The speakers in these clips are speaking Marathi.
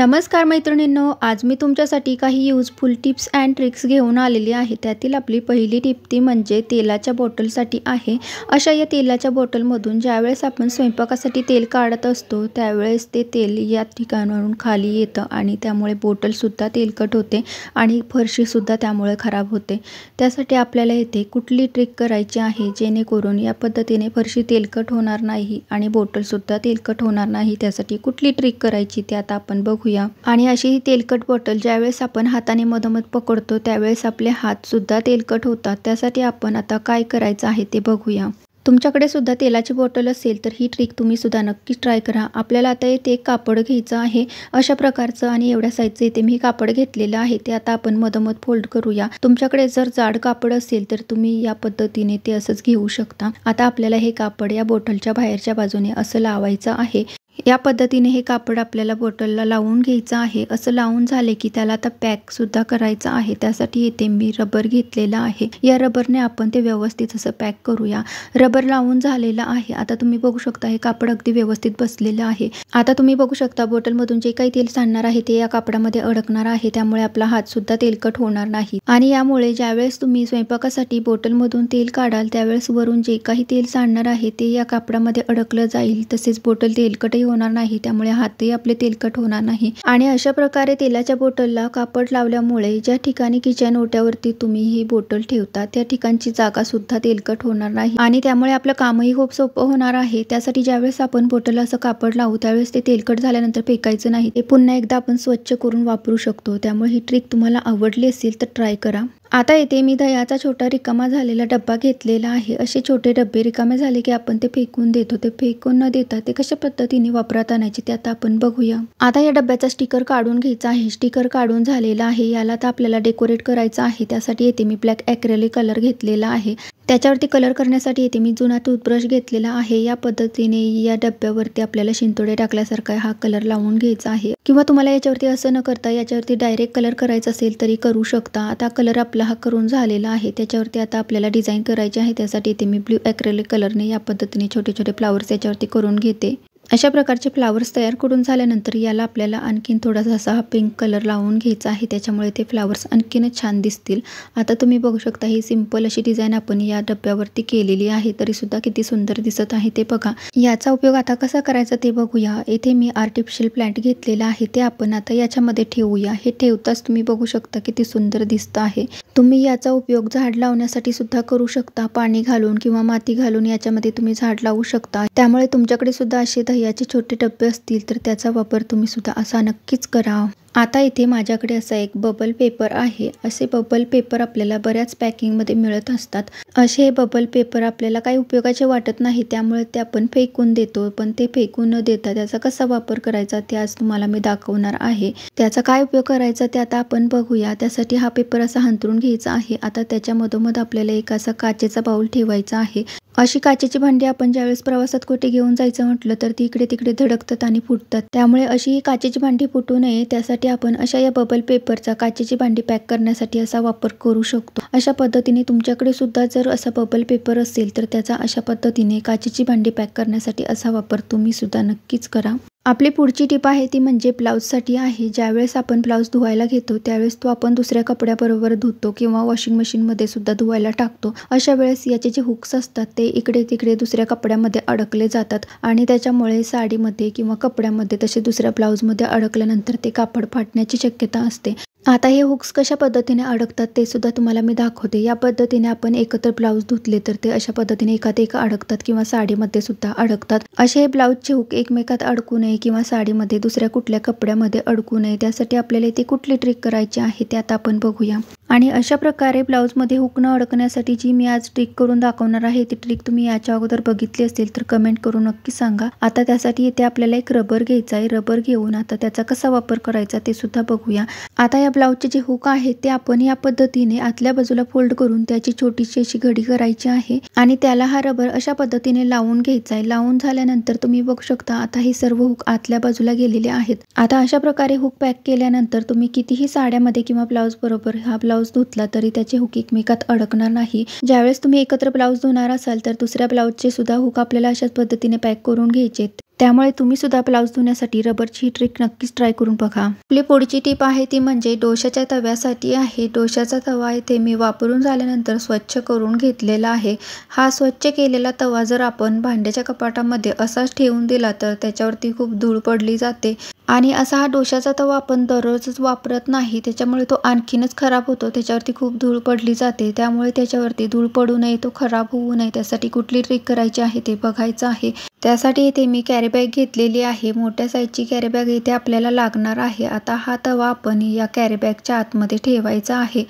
नमस्कार मैत्रिणींनो आज मी तुमच्यासाठी काही यूजफुल टिप्स अँड ट्रिक्स घेऊन आलेली आहे त्यातील आपली पहिली टिप ती म्हणजे तेलाच्या बॉटलसाठी आहे अशा या तेलाच्या बॉटलमधून ज्यावेळेस आपण स्वयंपाकासाठी तेल काढत असतो त्यावेळेस ते तेल या ठिकाणावरून खाली येतं आणि त्यामुळे बॉटलसुद्धा तेलकट होते आणि फरशीसुद्धा त्यामुळे खराब होते त्यासाठी आपल्याला येथे कुठली ट्रिक करायची आहे जेणेकरून या पद्धतीने फरशी तेलकट होणार नाही आणि बॉटलसुद्धा तेलकट होणार नाही त्यासाठी कुठली ट्रिक करायची ते आता आपण बघू बघूया आणि अशी ही तेलकट बॉटल ज्यावेळेस आपण हाताने मधोमध पकडतो त्यावेळेस आपले हात सुद्धा तेलकट होतात त्यासाठी आपण आता काय करायचं आहे ते बघूया तुमच्याकडे सुद्धा तेलाची बॉटल असेल तर ही ट्रिक तुम्ही सुद्धा नक्की ट्राय करा आपल्याला आता येथे एक कापड घ्यायचं आहे अशा प्रकारचं आणि एवढ्या साईजचं इथे मी कापड घेतलेलं आहे ते आता आपण मधोमध फोल्ड करूया तुमच्याकडे जर जाड कापड असेल तर तुम्ही या पद्धतीने ते असंच घेऊ शकता आता आपल्याला हे कापड या बॉटलच्या बाहेरच्या बाजूने असं लावायचं आहे या पद्धतीने हे कापड आपल्याला बॉटलला लावून घ्यायचं आहे असं लावून झाले की त्याला आता पॅक सुद्धा करायचा आहे त्यासाठी येथे मी रबर घेतलेला आहे या रबरने आपण ते व्यवस्थित असं पॅक करूया रबर लावून झालेला आहे आता तुम्ही बघू शकता हे कापड अगदी व्यवस्थित बसलेलं आहे आता तुम्ही बघू शकता बॉटलमधून जे काही तेल सांडणार आहे ते या कापडामध्ये अडकणार आहे त्यामुळे आपला हात सुद्धा तेलकट होणार नाही आणि यामुळे ज्यावेळेस तुम्ही स्वयंपाकासाठी बॉटलमधून तेल काढाल त्यावेळेस वरून जे काही तेल सांडणार आहे ते या कापडामध्ये अडकलं जाईल तसेच बॉटल तेलकटही होणार नाही त्यामुळे हातही आपले तेलकट होणार नाही आणि अशा प्रकारे तेलाच्या बॉटलला कापड लावल्यामुळे ज्या ठिकाणी किचन ओट्यावरती तुम्ही ही बॉटल ठेवता त्या ठिकाणची जागा सुद्धा तेलकट होणार नाही आणि त्यामुळे आपलं कामही खूप सोपं होणार आहे त्यासाठी ज्यावेळेस आपण बॉटलला असं कापड लावू त्यावेळेस ते तेलकट झाल्यानंतर फेकायचं नाही ते पुन्हा एकदा आपण स्वच्छ करून वापरू शकतो त्यामुळे ही ट्रिक तुम्हाला आवडली असेल तर ट्राय करा आता येथे मी दह्याचा छोटा रिकामा झालेला डब्बा घेतलेला आहे असे छोटे डब्बे रिकामे झाले की आपण ते फेकून देतो ते फेकून न देता ते कशा पद्धतीने वापरात आणायचे ते आता आपण बघूया आता या डब्याचा स्टिकर काढून घ्यायचा आहे स्टिकर काढून झालेला आहे याला तर आपल्याला डेकोरेट करायचं आहे त्यासाठी येथे मी ब्लॅक ॲक्रेलिक कलर घेतलेला आहे त्याच्यावरती कलर करण्यासाठी येते मी जुना टूथब्रश घेतलेला आहे या पद्धतीने या डब्यावरती आपल्याला शिंतोडे टाकल्यासारखा हा कलर लावून घ्यायचा आहे किंवा तुम्हाला याच्यावरती असं न करता याच्यावरती डायरेक्ट कलर करायचा असेल तरी करू शकता आता कलर आपला हा करून झालेला आहे त्याच्यावरती आता आपल्याला डिझाईन करायची आहे त्यासाठी इथे मी ब्ल्यू अॅक्रेलिक कलरने या पद्धतीने छोटे छोटे फ्लावर्स याच्यावरती करून घेते अशा प्रकारचे फ्लावर्स तयार करून झाल्यानंतर याला आपल्याला आणखीन थोडासा असा हा पिंक कलर लावून घ्यायचा आहे त्याच्यामुळे ते फ्लावर्स आणखीनच छान दिसतील आता तुम्ही बघू शकता ही सिंपल अशी डिझाईन आपण या डब्यावरती केलेली आहे तरी सुद्धा किती सुंदर दिसत आहे ते बघा याचा उपयोग आता कसा करायचा ते बघूया येथे मी आर्टिफिशियल प्लॅन्ट घेतलेला आहे ते आपण आता याच्यामध्ये ठेवूया हे ठेवताच तुम्ही बघू शकता किती सुंदर दिसत आहे तुम्ही याचा उपयोग झाड लावण्यासाठी सुद्धा करू शकता पाणी घालून किंवा माती घालून याच्यामध्ये तुम्ही झाड लावू शकता त्यामुळे तुमच्याकडे सुद्धा असे दह्याचे छोटे डबे असतील तर त्याचा वापर तुम्ही सुद्धा असा नक्कीच करा आता इथे माझ्याकडे असा एक बबल पेपर आहे असे बबल पेपर आपल्याला बऱ्याच पॅकिंगमध्ये मिळत असतात असे हे बबल पेपर आपल्याला काही उपयोगाचे वाटत नाही त्यामुळे ते आपण फेकून देतो पण ते फेकून न देता त्याचा कसा वापर करायचा ते आज तुम्हाला मी दाखवणार आहे त्याचा काय उपयोग करायचा ते आता आपण बघूया त्यासाठी हा पेपर असा हंतरून घ्यायचा आहे आता त्याच्या मधोमध आपल्याला एक असा काचेचा बाऊल ठेवायचा आहे अशी काचेची भांडी आपण ज्यावेळेस प्रवासात कुठे घेऊन जायचं म्हटलं तर ती इकडे तिकडे धडकतात आणि फुटतात त्यामुळे अशी ही काचेची भांडी फुटू नये त्यासाठी आपण अशा या बबल पेपरचा काचेची भांडी पॅक करण्यासाठी असा वापर करू शकतो अशा पद्धतीने तुमच्याकडे सुद्धा जर असा बबल पेपर असेल तर त्याचा अशा पद्धतीने काचेची भांडी पॅक करण्यासाठी असा वापर तुम्ही सुद्धा नक्कीच करा आपली पुढची टीप आहे ती म्हणजे ब्लाऊजसाठी आहे ज्यावेळेस आपण ब्लाऊज धुवायला घेतो त्यावेळेस तो आपण दुसऱ्या कपड्याबरोबर धुतो किंवा वॉशिंग मशीनमध्ये सुद्धा धुवायला टाकतो अशा वेळेस याचे जे हुक्स असतात ते इकडे तिकडे दुसऱ्या कपड्यामध्ये अडकले जातात आणि त्याच्यामुळे साडीमध्ये किंवा कपड्यामध्ये तसे दुसऱ्या ब्लाऊजमध्ये अडकल्यानंतर ते कापड फाटण्याची शक्यता असते आता हे हुक्स कशा पद्धतीने अडकतात ते सुद्धा तुम्हाला मी दाखवते या पद्धतीने आपण एकत्र ब्लाऊज धुतले तर ते अशा पद्धतीने एकात एक अडकतात किंवा साडीमध्ये सुद्धा अडकतात असे हे ब्लाऊजचे हुक एकमेकात अडकू नये किंवा साडीमध्ये दुसऱ्या कुठल्या कपड्यामध्ये अडकू नये त्यासाठी आपल्याला इथे कुठली ट्रिक करायची आहे ते आता आपण बघूया आणि अशा प्रकारे ब्लाऊजमध्ये हुक न अडकण्यासाठी जी मी आज ट्रिक करून दाखवणार आहे ती ट्रिक तुम्ही याच्या अगोदर बघितली असेल तर कमेंट करून नक्की सांगा आता त्यासाठी इथे आपल्याला एक रबर घ्यायचा आहे रबर घेऊन आता त्याचा कसा वापर करायचा ते सुद्धा बघूया आता या ब्लाऊजचे जे हुक आहे ते आपण या पद्धतीने आतल्या बाजूला फोल्ड करून त्याची छोटीशी अशी घडी करायची आहे आणि त्याला हा रबर अशा पद्धतीने लावून घ्यायचा आहे लावून झाल्यानंतर तुम्ही बघू शकता आता हे सर्व हुक आतल्या बाजूला गेलेले आहेत आता अशा प्रकारे हुक पॅक केल्यानंतर तुम्ही कितीही साड्यामध्ये किंवा ब्लाऊज बरोबर हा ब्लाऊज ब्लाऊज धुतला तरी त्याचे हुक एकमेकात अडकणार नाही ज्यावेळेस तुम्ही एकत्र ब्लाऊज धुणार असाल तर दुसऱ्या ब्लाऊजचे सुद्धा हुक आपल्याला अशाच पद्धतीने पॅक करून घ्यायचे त्यामुळे तुम्ही सुद्धा ब्लाऊज धुण्यासाठी रबरची ही ट्रिक नक्कीच ट्राय करून बघा आपली पुढची टीप आहे ती म्हणजे डोशाच्या तव्यासाठी आहे डोशाचा तवा इथे मी वापरून झाल्यानंतर स्वच्छ करून घेतलेला आहे हा स्वच्छ केलेला तवा जर आपण भांड्याच्या कपाटामध्ये असाच ठेवून दिला तर त्याच्यावरती खूप धूळ पडली जाते आणि असा हा डोशाचा तवा आपण दररोजच वापरत नाही त्याच्यामुळे तो आणखीनच खराब होतो त्याच्यावरती खूप धूळ पडली जाते त्यामुळे त्याच्यावरती धूळ पडू नये तो खराब होऊ नये त्यासाठी कुठली ट्रिक करायची आहे ते बघायचं आहे त्यासाठी इथे मी कॅरे बॅग घेतलेली आहे मोठ्या कॅरी कॅरीबॅग इथे आपल्याला लागणार आहे आता हा तवा आपण या कॅरीबॅगच्या आतमध्ये ठेवायचा आहे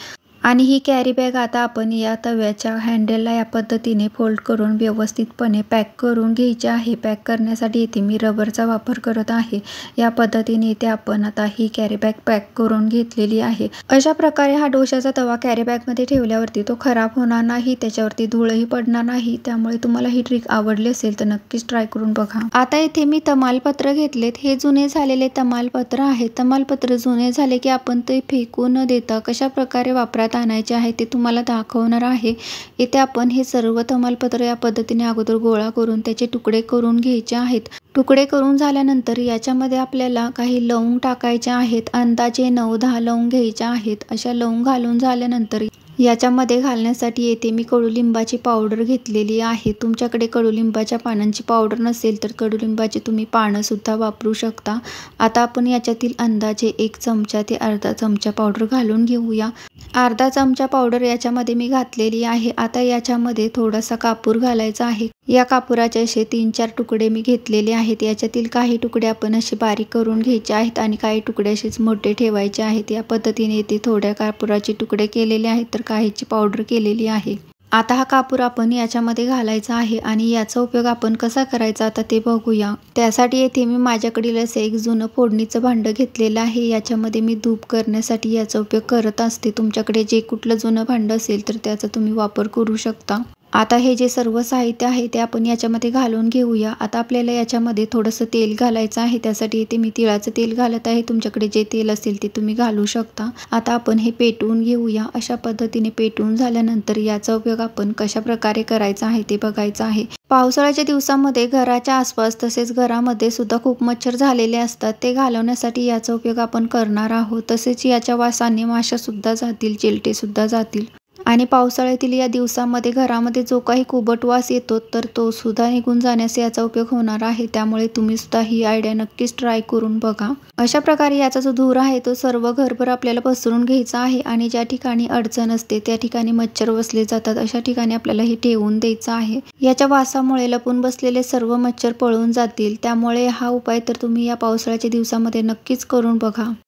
आणि ही कॅरी बॅग आता आपण या तव्याच्या हँडलला या पद्धतीने फोल्ड करून व्यवस्थितपणे पॅक करून घ्यायची आहे पॅक करण्यासाठी इथे मी रबरचा वापर करत आहे या पद्धतीने इथे आपण आता ही कॅरी बॅग पॅक करून घेतलेली आहे अशा प्रकारे हा डोशाचा तवा कॅरी बॅगमध्ये ठेवल्यावरती तो खराब होणार नाही त्याच्यावरती धूळही पडणार नाही त्यामुळे तुम्हाला ही ट्रिक आवडली असेल तर नक्कीच ट्राय करून बघा आता इथे मी तमालपत्र घेतलेत हे जुने झालेले तमालपत्र आहे तमालपत्र जुने झाले की आपण ते फेकू न देता कशा प्रकारे वापरात आणायचे आहे ते तुम्हाला दाखवणार आहे येथे आपण हे सर्व तमालपत्र या पद्धतीने अगोदर गोळा करून त्याचे तुकडे करून घ्यायचे आहेत तुकडे करून झाल्यानंतर याच्यामध्ये आपल्याला काही लवंग टाकायचे आहेत अंदाजे नऊ दहा लवंग घ्यायचे आहेत अशा लवंग घालून झाल्यानंतर याच्यामध्ये घालण्यासाठी येथे मी कडुलिंबाची पावडर घेतलेली आहे तुमच्याकडे कडुलिंबाच्या पानांची पावडर नसेल तर कडुलिंबाची तुम्ही सुद्धा वापरू शकता आता आपण याच्यातील अंदाजे एक चमचा ते अर्धा चमचा पावडर घालून घेऊया अर्धा चमचा पावडर याच्यामध्ये मी घातलेली आहे आता याच्यामध्ये थोडासा कापूर घालायचा आहे या कापुराचे असे तीन चार तुकडे मी घेतलेले आहेत याच्यातील काही तुकडे आपण असे बारीक करून घ्यायचे आहेत आणि काही तुकडे असेच मोठे ठेवायचे आहेत या पद्धतीने इथे थोड्या कापुराचे तुकडे केलेले आहेत तर काहीची पावडर केलेली आहे आता हा कापूर आपण याच्यामध्ये घालायचा आहे आणि याचा उपयोग आपण कसा करायचा आता ते बघूया त्यासाठी येथे मी माझ्याकडील असं एक जुनं फोडणीचं भांडं घेतलेलं आहे याच्यामध्ये मी धूप करण्यासाठी याचा उपयोग करत असते तुमच्याकडे जे कुठलं जुनं भांडं असेल तर त्याचा तुम्ही वापर करू शकता आता हे जे सर्व साहित्य आहे ते आपण याच्यामध्ये घालून घेऊया आता आपल्याला याच्यामध्ये थोडंसं तेल घालायचं आहे त्यासाठी इथे मी तिळाचं तेल घालत आहे तुमच्याकडे जे तेल असेल ते तुम्ही घालू शकता आता आपण हे पेटवून घेऊया अशा पद्धतीने पेटवून झाल्यानंतर याचा उपयोग आपण कशा प्रकारे करायचा आहे ते बघायचं आहे पावसाळ्याच्या दिवसामध्ये घराच्या आसपास तसेच घरामध्ये सुद्धा खूप मच्छर झालेले असतात ते घालवण्यासाठी याचा उपयोग आपण करणार आहोत तसेच याच्या वासाने सुद्धा जातील सुद्धा जातील आणि पावसाळ्यातील या दिवसामध्ये घरामध्ये जो काही कुबट वास येतो तर तो सुद्धा निघून जाण्यास याचा उपयोग होणार आहे त्यामुळे तुम्ही सुद्धा ही आयडिया नक्कीच ट्राय करून बघा अशा प्रकारे याचा जो धूर आहे तो सर्व घरभर आपल्याला पसरून घ्यायचा आहे आणि ज्या ठिकाणी अडचण असते त्या ठिकाणी मच्छर बसले जातात अशा ठिकाणी आपल्याला हे ठेवून द्यायचं आहे याच्या वासामुळे लपून बसलेले सर्व मच्छर पळून जातील त्यामुळे हा उपाय तर तुम्ही या पावसाळ्याच्या दिवसामध्ये नक्कीच करून बघा